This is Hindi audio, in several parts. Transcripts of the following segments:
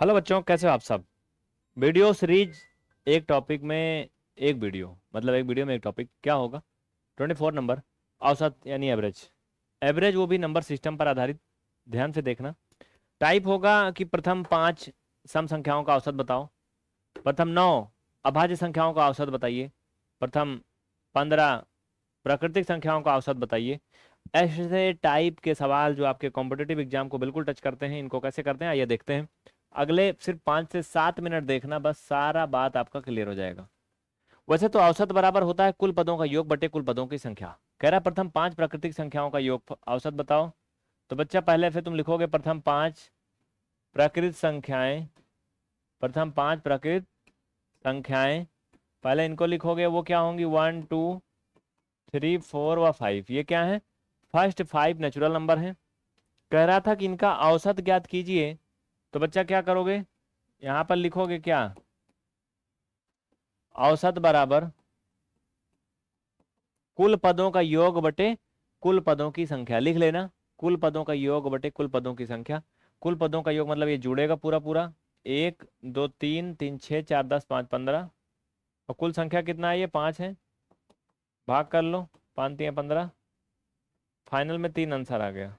हेलो बच्चों कैसे हो आप सब वीडियो सीरीज एक टॉपिक में एक वीडियो मतलब एक वीडियो में एक टॉपिक क्या होगा 24 नंबर औसत यानी एवरेज एवरेज वो भी नंबर सिस्टम पर आधारित ध्यान से देखना टाइप होगा कि प्रथम पाँच सम संख्याओं का औसत बताओ प्रथम नौ अभाज्य संख्याओं का औसत बताइए प्रथम पंद्रह प्राकृतिक संख्याओं का औसत बताइए ऐसे टाइप के सवाल जो आपके कॉम्पिटेटिव एग्जाम को बिल्कुल टच करते हैं इनको कैसे करते हैं आइए देखते हैं अगले सिर्फ पांच से सात मिनट देखना बस सारा बात आपका क्लियर हो जाएगा वैसे तो औसत बराबर होता है कुल पदों का योग बटे कुल पदों की संख्या कह रहा प्रथम पांच प्राकृतिक संख्याओं का योग औसत बताओ तो बच्चा पहले फिर तुम लिखोगे प्रथम पांच प्राकृत संख्याएं प्रथम पांच प्राकृत संख्याएं पहले इनको लिखोगे वो क्या होंगी वन टू थ्री फोर व फाइव ये क्या है फर्स्ट फाइव नेचुरल नंबर है कह रहा था कि इनका औसत ज्ञात कीजिए तो बच्चा क्या करोगे यहां पर लिखोगे क्या औसत बराबर कुल पदों का योग बटे कुल पदों की संख्या लिख लेना कुल पदों का योग बटे कुल पदों की संख्या कुल पदों का योग मतलब ये जुड़ेगा पूरा पूरा एक दो तीन तीन छः चार दस पाँच पंद्रह और कुल संख्या कितना है ये पाँच है भाग कर लो पाँच तीन पंद्रह फाइनल में तीन आंसर आ गया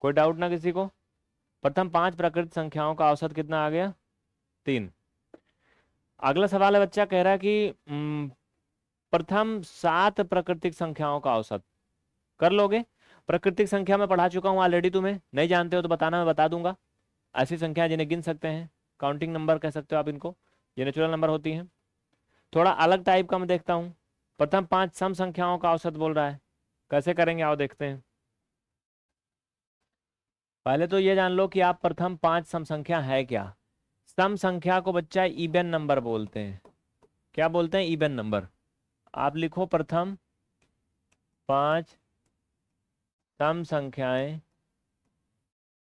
कोई डाउट ना किसी को प्रथम पांच प्राकृतिक संख्याओं का औसत कितना आ गया तीन अगला सवाल है बच्चा कह रहा है कि प्रथम सात प्राकृतिक संख्याओं का औसत कर लोगे प्राकृतिक संख्या में पढ़ा चुका हूं ऑलरेडी तुम्हें नहीं जानते हो तो बताना मैं बता दूंगा ऐसी संख्या जिन्हें गिन सकते हैं काउंटिंग नंबर कह सकते हो आप इनको ये नेचुरल नंबर होती है थोड़ा अलग टाइप का मैं देखता हूँ प्रथम पांच सम संख्याओं का औसत बोल रहा है कैसे करेंगे आओ देखते हैं पहले तो ये जान लो कि आप प्रथम पांच सम संख्या है क्या सम संख्या को बच्चा इबन नंबर बोलते हैं क्या बोलते हैं इबन नंबर आप लिखो प्रथम पांच सम संख्याएं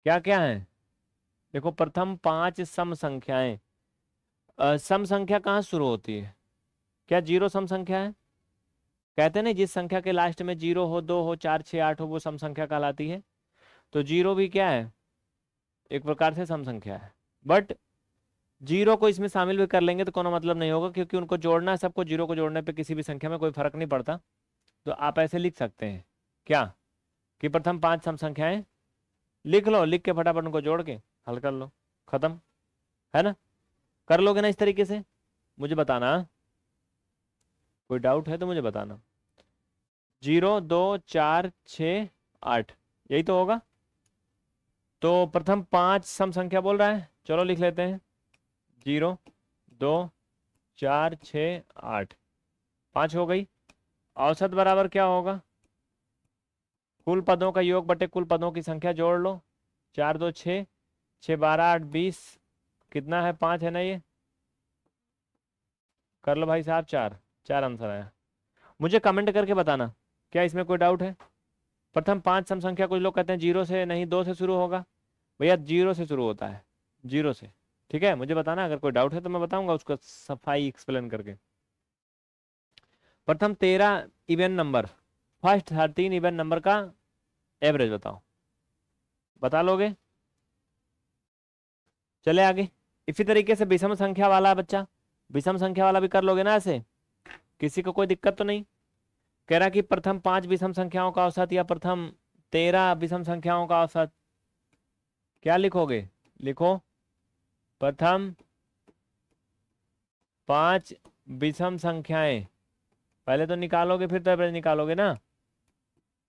क्या क्या हैं देखो प्रथम पांच सम संख्याएं सम संख्या कहाँ शुरू होती है क्या जीरो सम संख्या है कहते हैं ना जिस संख्या के लास्ट में जीरो हो दो हो चार छः आठ हो वो सम संख्या कहलाती है तो जीरो भी क्या है एक प्रकार से सम संख्या है बट जीरो को इसमें शामिल भी कर लेंगे तो कोई मतलब नहीं होगा क्योंकि उनको जोड़ना है सबको जीरो को जोड़ने पर किसी भी संख्या में कोई फर्क नहीं पड़ता तो आप ऐसे लिख सकते हैं क्या कि प्रथम पांच सम संख्याएं लिख लो लिख के फटाफट उनको जोड़ के हल कर लो खत्म है ना कर लोगे ना इस तरीके से मुझे बताना कोई डाउट है तो मुझे बताना जीरो दो चार छ आठ यही तो होगा तो प्रथम पांच सम संख्या बोल रहा है चलो लिख लेते हैं जीरो दो चार छ आठ पांच हो गई औसत बराबर क्या होगा कुल पदों का योग बटे कुल पदों की संख्या जोड़ लो चार दो छ छः बारह आठ बीस कितना है पाँच है ना ये कर लो भाई साहब चार चार आंसर आया मुझे कमेंट करके बताना क्या इसमें कोई डाउट है प्रथम पांच सम संख्या कुछ लोग कहते हैं जीरो से नहीं दो से शुरू होगा भैया जीरो से शुरू होता है जीरो से ठीक है मुझे बताना अगर कोई डाउट है तो मैं बताऊंगा उसको सफाई एक्सप्लेन करके प्रथम तेरह इवेंट नंबर फर्स्ट हर तीन इवेंट नंबर का एवरेज बताओ बता लोगे चले आगे इसी तरीके से विषम संख्या वाला बच्चा विषम संख्या वाला भी कर लोगे ना ऐसे किसी को कोई दिक्कत तो नहीं कह रहा कि प्रथम पांच विषम संख्याओं का औसत या प्रथम तेरह विषम संख्याओं का औसत क्या लिखोगे लिखो प्रथम पांच विषम संख्याएं पहले तो निकालोगे फिर तो निकालोगे ना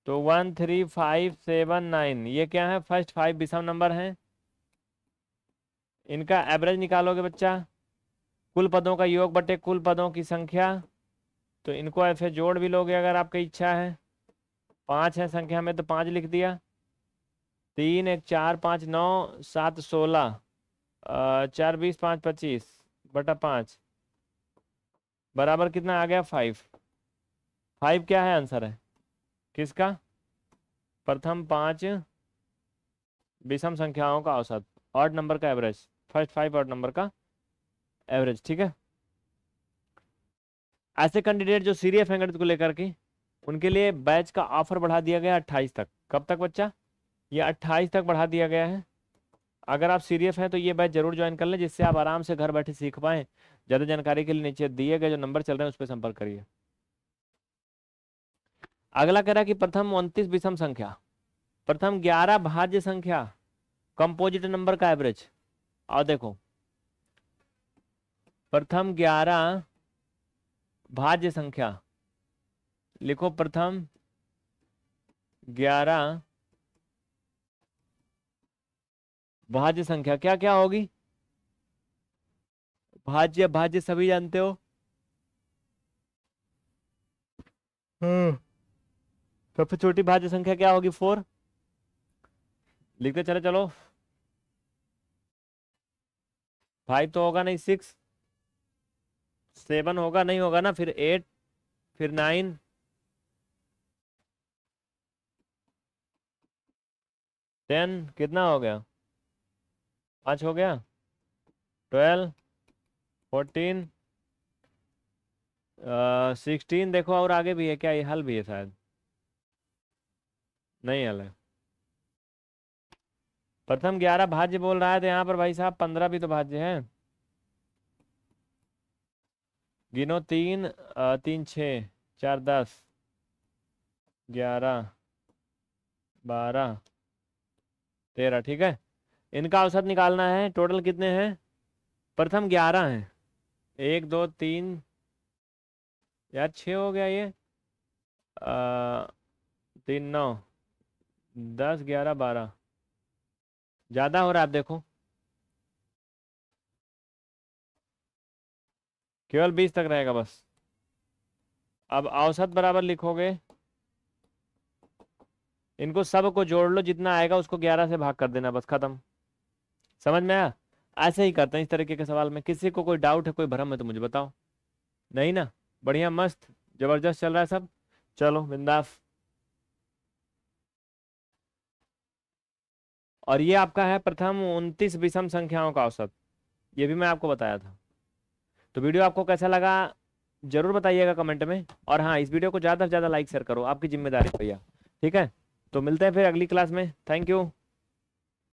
तो one three five seven nine ये क्या है फर्स्ट फाइव विषम नंबर हैं इनका एवरेज निकालोगे बच्चा कुल पदों का योग बटे कुल पदों की संख्या तो इनको ऐसे जोड़ भी लोगे अगर आपकी इच्छा है पाँच है संख्या में तो पाँच लिख दिया तीन एक चार पाँच नौ सात सोलह चार बीस पाँच पच्चीस बटा पाँच बराबर कितना आ गया फाइव फाइव क्या है आंसर है किसका प्रथम पाँच विषम संख्याओं का औसत ऑड नंबर का average first five odd number का एवरेज ठीक है ऐसे कैंडिडेट जो सीरियस हैं गणित को लेकर के उनके लिए बैच का ऑफर बढ़ा दिया गया अट्ठाईस तक कब तक बच्चा ये अट्ठाईस तक बढ़ा दिया गया है अगर आप सीरियस हैं तो ये बैच जरूर ज्वाइन कर लें जिससे आप आराम से घर बैठे सीख पाएँ ज़्यादा जानकारी के लिए नीचे दिए गए जो नंबर चल रहे हैं उस पर संपर्क करिए अगला कह रहा है कि प्रथम उनतीस विषम संख्या प्रथम ग्यारह भाज्य संख्या कंपोजिट नंबर का एवरेज और देखो प्रथम ग्यारह भाज्य संख्या लिखो प्रथम ग्यारह भाज्य संख्या क्या क्या होगी भाज्य भाज्य सभी जानते हो हम्म। सबसे छोटी भाज्य संख्या क्या होगी फोर लिखते चले चलो फाइव तो होगा नहीं सिक्स सेवन होगा नहीं होगा ना फिर एट फिर नाइन टेन कितना हो गया पाँच हो गया ट्वेल्व फोर्टीन सिक्सटीन देखो और आगे भी है क्या ये हल भी है शायद नहीं हल है प्रथम ग्यारह भाज्य बोल रहा है तो यहाँ पर भाई साहब पंद्रह भी तो भाज्य है गिनो तीन तीन छः चार दस ग्यारह बारह तेरह ठीक है इनका औसत निकालना है टोटल कितने हैं प्रथम ग्यारह हैं एक दो तीन यार छः हो गया ये आ, तीन नौ दस ग्यारह बारह ज़्यादा हो रहा है आप देखो केवल बीस तक रहेगा बस अब औसत बराबर लिखोगे इनको सब को जोड़ लो जितना आएगा उसको ग्यारह से भाग कर देना बस खत्म समझ में आया ऐसे ही करते हैं इस तरीके के सवाल में किसी को कोई डाउट है कोई भ्रम है तो मुझे बताओ नहीं ना बढ़िया मस्त जबरदस्त चल रहा है सब चलो बिंदास और ये आपका है प्रथम उनतीस विषम संख्याओं का औसत ये भी मैं आपको बताया था तो वीडियो आपको कैसा लगा जरूर बताइएगा कमेंट में और हाँ इस वीडियो को ज़्यादा से ज़्यादा लाइक शेयर करो आपकी जिम्मेदारी भैया ठीक है तो मिलते हैं फिर अगली क्लास में थैंक यू